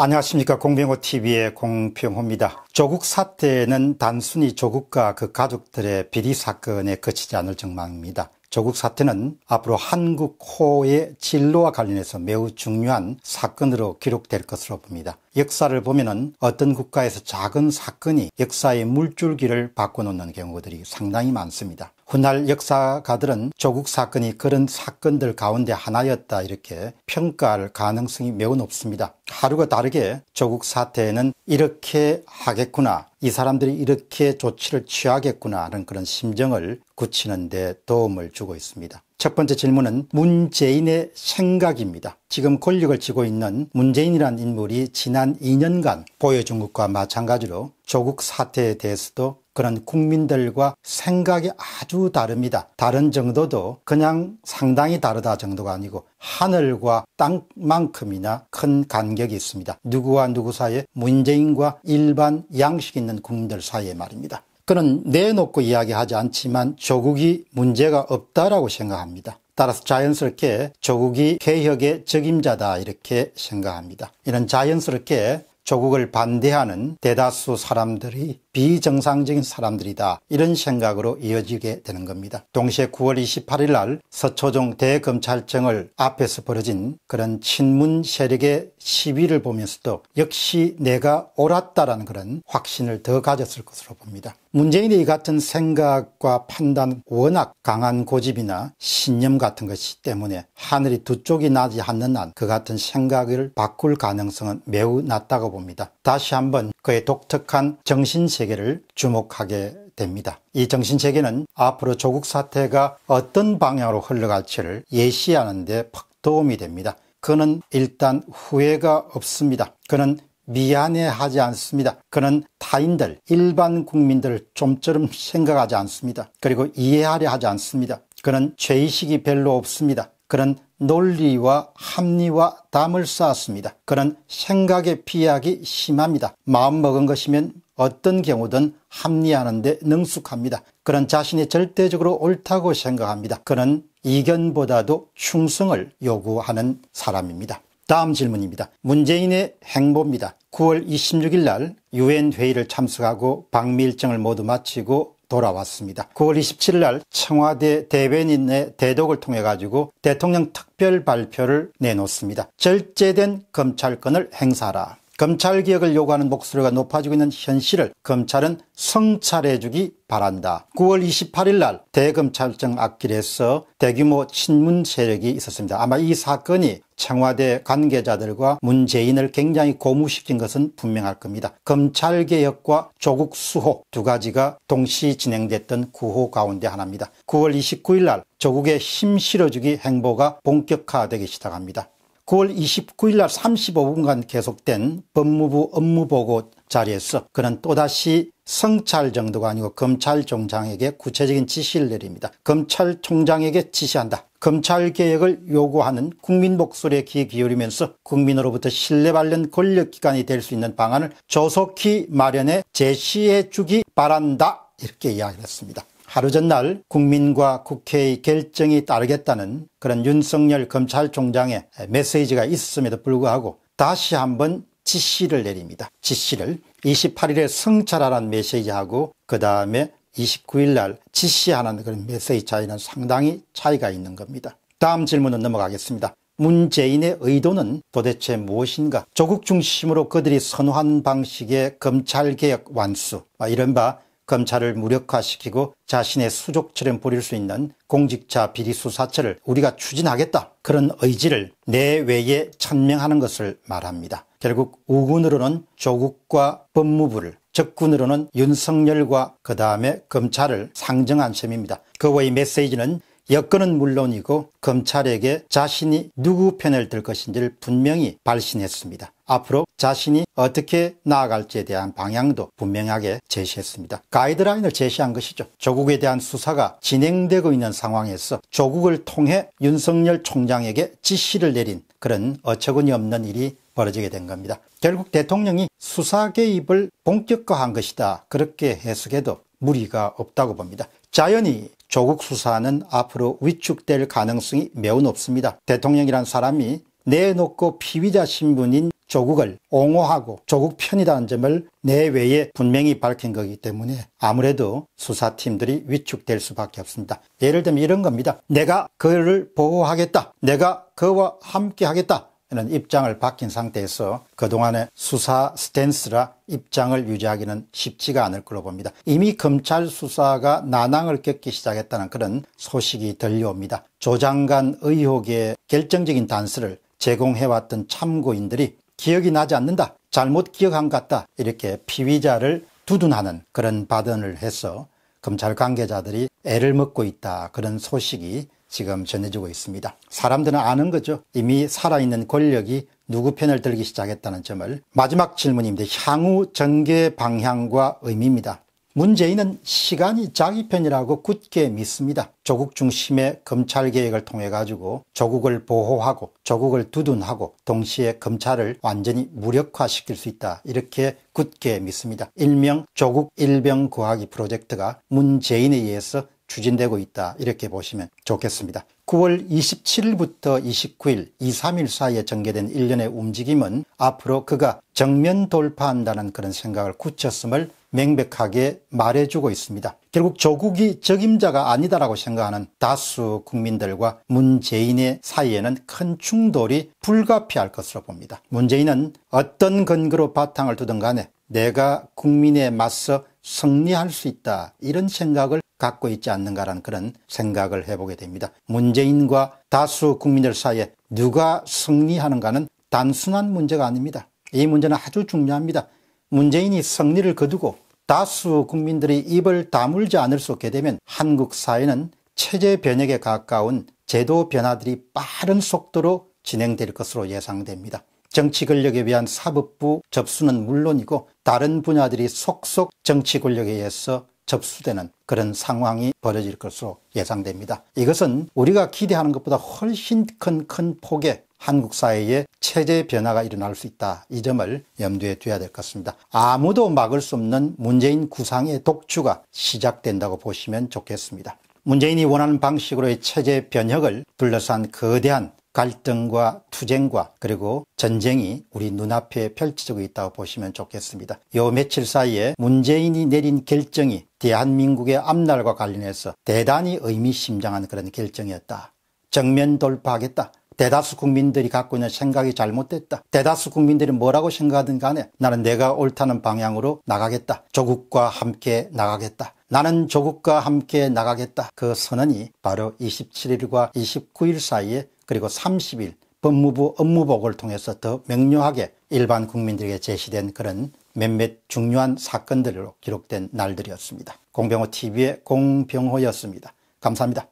안녕하십니까 공병호 TV의 공평호입니다 조국 사태는 단순히 조국과 그 가족들의 비리 사건에 그치지 않을 전망입니다. 조국 사태는 앞으로 한국 호의 진로와 관련해서 매우 중요한 사건으로 기록될 것으로 봅니다. 역사를 보면은 어떤 국가에서 작은 사건이 역사의 물줄기를 바꿔놓는 경우들이 상당히 많습니다. 훗날 역사가들은 조국 사건이 그런 사건들 가운데 하나였다 이렇게 평가할 가능성이 매우 높습니다. 하루가 다르게 조국 사태에는 이렇게 하겠구나 이 사람들이 이렇게 조치를 취하겠구나 하는 그런 심정을 굳히는 데 도움을 주고 있습니다. 첫 번째 질문은 문재인의 생각입니다. 지금 권력을 쥐고 있는 문재인이란 인물이 지난 2년간 보여준 것과 마찬가지로 조국 사태에 대해서도 그런 국민들과 생각이 아주 다릅니다. 다른 정도도 그냥 상당히 다르다 정도가 아니고 하늘과 땅만큼이나 큰 간격이 있습니다. 누구와 누구 사이에 문재인과 일반 양식 있는 국민들 사이에 말입니다. 그는 내놓고 이야기하지 않지만 조국이 문제가 없다라고 생각합니다. 따라서 자연스럽게 조국이 개혁의 적임자다 이렇게 생각합니다. 이런 자연스럽게 조국을 반대하는 대다수 사람들이 비정상적인 사람들이다 이런 생각으로 이어지게 되는 겁니다. 동시에 9월 28일 날 서초종 대검찰청을 앞에서 벌어진 그런 친문 세력의 시위를 보면서도 역시 내가 옳았다라는 그런 확신을 더 가졌을 것으로 봅니다. 문재인의 이 같은 생각과 판단 워낙 강한 고집이나 신념 같은 것이 때문에 하늘이 두 쪽이 나지 않는 한 그 같은 생각을 바꿀 가능성은 매우 낮다고 봅니다. 봅니다. 다시 한번 그의 독특한 정신세계를 주목하게 됩니다. 이 정신세계는 앞으로 조국 사태가 어떤 방향으로 흘러갈지를 예시하는 데 팍 도움이 됩니다. 그는 일단 후회가 없습니다. 그는 미안해하지 않습니다. 그는 타인들, 일반 국민들을 좀처럼 생각하지 않습니다. 그리고 이해하려 하지 않습니다. 그는 죄의식이 별로 없습니다. 그런 논리와 합리와 담을 쌓았습니다. 그런 생각의 비약이 심합니다. 마음먹은 것이면 어떤 경우든 합리하는 데 능숙합니다. 그런 자신이 절대적으로 옳다고 생각합니다. 그는 이견보다도 충성을 요구하는 사람입니다. 다음 질문입니다. 문재인의 행보입니다. 9월 26일 날 유엔 회의를 참석하고 방미 일정을 모두 마치고 돌아왔습니다. 9월 27일 날 청와대 대변인의 대독을 통해 가지고 대통령 특별 발표를 내놓습니다. 절제된 검찰권을 행사하라. 검찰 개혁을 요구하는 목소리가 높아지고 있는 현실을 검찰은 성찰해주기 바란다. 9월 28일 날 대검찰청 앞길에서 대규모 친문 세력이 있었습니다. 아마 이 사건이 청와대 관계자들과 문재인을 굉장히 고무시킨 것은 분명할 겁니다. 검찰개혁과 조국 수호 두 가지가 동시 진행됐던 구호 가운데 하나입니다. 9월 29일 날 조국의 힘 실어주기 행보가 본격화되기 시작합니다. 9월 29일 날 35분간 계속된 법무부 업무보고 자리에서 그는 또다시 성찰 정도가 아니고 검찰총장에게 구체적인 지시를 내립니다. 검찰총장에게 지시한다. 검찰개혁을 요구하는 국민 목소리에 귀 기울이면서 국민으로부터 신뢰받는 권력기관이 될 수 있는 방안을 조속히 마련해 제시해 주기 바란다. 이렇게 이야기했습니다. 하루 전날 국민과 국회의 결정이 따르겠다는 그런 윤석열 검찰총장의 메시지가 있었음에도 불구하고 다시 한번 지시를 내립니다. 지시를 28일에 성찰하라는 메시지하고 그 다음에 29일 날 지시하는 그런 메시지 차이는 상당히 차이가 있는 겁니다. 다음 질문은 넘어가겠습니다. 문재인의 의도는 도대체 무엇인가? 조국 중심으로 그들이 선호한 방식의 검찰개혁 완수, 아, 이른바 검찰을 무력화시키고 자신의 수족처럼 부릴 수 있는 공직자 비리 수사처를 우리가 추진하겠다 그런 의지를 내외에 천명하는 것을 말합니다. 결국 우군으로는 조국과 법무부를 적군으로는 윤석열과 그 다음에 검찰을 상정한 셈입니다. 그의 메시지는 여건은 물론이고 검찰에게 자신이 누구 편을 들 것인지를 분명히 발신했습니다. 앞으로 자신이 어떻게 나아갈지에 대한 방향도 분명하게 제시했습니다. 가이드라인을 제시한 것이죠. 조국에 대한 수사가 진행되고 있는 상황에서 조국을 통해 윤석열 총장에게 지시를 내린 그런 어처구니 없는 일이 벌어지게 된 겁니다. 결국 대통령이 수사 개입을 본격화한 것이다. 그렇게 해석해도 무리가 없다고 봅니다. 자연히 조국 수사는 앞으로 위축될 가능성이 매우 높습니다. 대통령이란 사람이 내놓고 피의자 신분인 조국을 옹호하고 조국 편이라는 점을 내외에 분명히 밝힌 거기 때문에 아무래도 수사팀들이 위축될 수밖에 없습니다. 예를 들면 이런 겁니다. 내가 그를 보호하겠다. 내가 그와 함께 하겠다. 는 입장을 바뀐 상태에서 그동안의 수사 스탠스라 입장을 유지하기는 쉽지가 않을 걸로 봅니다. 이미 검찰 수사가 난항을 겪기 시작했다는 그런 소식이 들려옵니다. 조장관 의혹의 결정적인 단서를 제공해왔던 참고인들이 기억이 나지 않는다. 잘못 기억한 것 같다. 이렇게 피의자를 두둔하는 그런 발언을 해서 검찰 관계자들이 애를 먹고 있다. 그런 소식이 지금 전해지고 있습니다. 사람들은 아는 거죠. 이미 살아있는 권력이 누구 편을 들기 시작했다는 점을 마지막 질문입니다. 향후 전개 방향과 의미입니다. 문재인은 시간이 자기 편이라고 굳게 믿습니다. 조국 중심의 검찰 개혁을 통해 가지고 조국을 보호하고 조국을 두둔하고 동시에 검찰을 완전히 무력화시킬 수 있다 이렇게 굳게 믿습니다. 일명 조국 일병 구하기 프로젝트가 문재인에 의해서 추진되고 있다 이렇게 보시면 좋겠습니다. 9월 27일부터 29일, 2, 3일 사이에 전개된 일련의 움직임은 앞으로 그가 정면 돌파한다는 그런 생각을 굳혔음을 명백하게 말해주고 있습니다. 결국 조국이 적임자가 아니다라고 생각하는 다수 국민들과 문재인의 사이에는 큰 충돌이 불가피할 것으로 봅니다. 문재인은 어떤 근거로 바탕을 두든 간에 내가 국민에 맞서 승리할 수 있다 이런 생각을 갖고 있지 않는가라는 그런 생각을 해보게 됩니다. 문재인과 다수 국민들 사이에 누가 승리하는가는 단순한 문제가 아닙니다. 이 문제는 아주 중요합니다. 문재인이 승리를 거두고 다수 국민들이 입을 다물지 않을 수 없게 되면 한국 사회는 체제 변혁에 가까운 제도 변화들이 빠른 속도로 진행될 것으로 예상됩니다. 정치 권력에 의한 사법부 접수는 물론이고 다른 분야들이 속속 정치 권력에 의해서 접수되는 그런 상황이 벌어질 것으로 예상됩니다. 이것은 우리가 기대하는 것보다 훨씬 큰 큰 폭의 한국 사회의 체제 변화가 일어날 수 있다. 이 점을 염두에 둬야될 것 같습니다. 아무도 막을 수 없는 문재인 구상의 독주가 시작된다고 보시면 좋겠습니다. 문재인이 원하는 방식으로의 체제 변혁을 둘러싼 거대한 갈등과 투쟁과 그리고 전쟁이 우리 눈앞에 펼쳐지고 있다고 보시면 좋겠습니다. 요 며칠 사이에 문재인이 내린 결정이 대한민국의 앞날과 관련해서 대단히 의미심장한 그런 결정이었다. 정면 돌파하겠다. 대다수 국민들이 갖고 있는 생각이 잘못됐다. 대다수 국민들이 뭐라고 생각하든 간에 나는 내가 옳다는 방향으로 나가겠다. 조국과 함께 나가겠다. 나는 조국과 함께 나가겠다. 그 선언이 바로 27일과 29일 사이에 그리고 30일 법무부 업무보고를 통해서 더 명료하게 일반 국민들에게 제시된 그런 몇몇 중요한 사건들로 기록된 날들이었습니다. 공병호 TV의 공병호였습니다. 감사합니다.